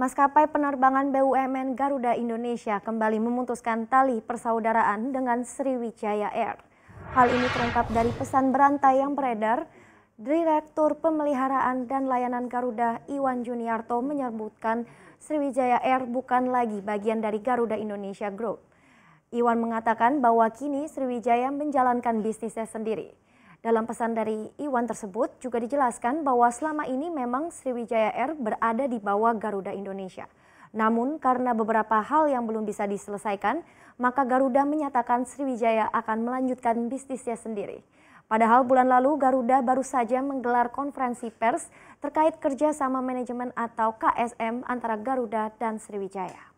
Maskapai penerbangan BUMN Garuda Indonesia kembali memutuskan tali persaudaraan dengan Sriwijaya Air. Hal ini terungkap dari pesan berantai yang beredar. Direktur Pemeliharaan dan Layanan Garuda Iwan Juniarto menyebutkan Sriwijaya Air bukan lagi bagian dari Garuda Indonesia Group. Iwan mengatakan bahwa kini Sriwijaya menjalankan bisnisnya sendiri. Dalam pesan dari Iwan tersebut juga dijelaskan bahwa selama ini memang Sriwijaya Air berada di bawah Garuda Indonesia. Namun karena beberapa hal yang belum bisa diselesaikan, maka Garuda menyatakan Sriwijaya akan melanjutkan bisnisnya sendiri. Padahal bulan lalu Garuda baru saja menggelar konferensi pers terkait kerjasama manajemen atau KSM antara Garuda dan Sriwijaya.